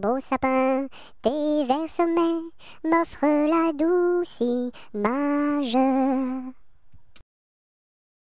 beau sapin, tes vers sommets m'offrent la douce image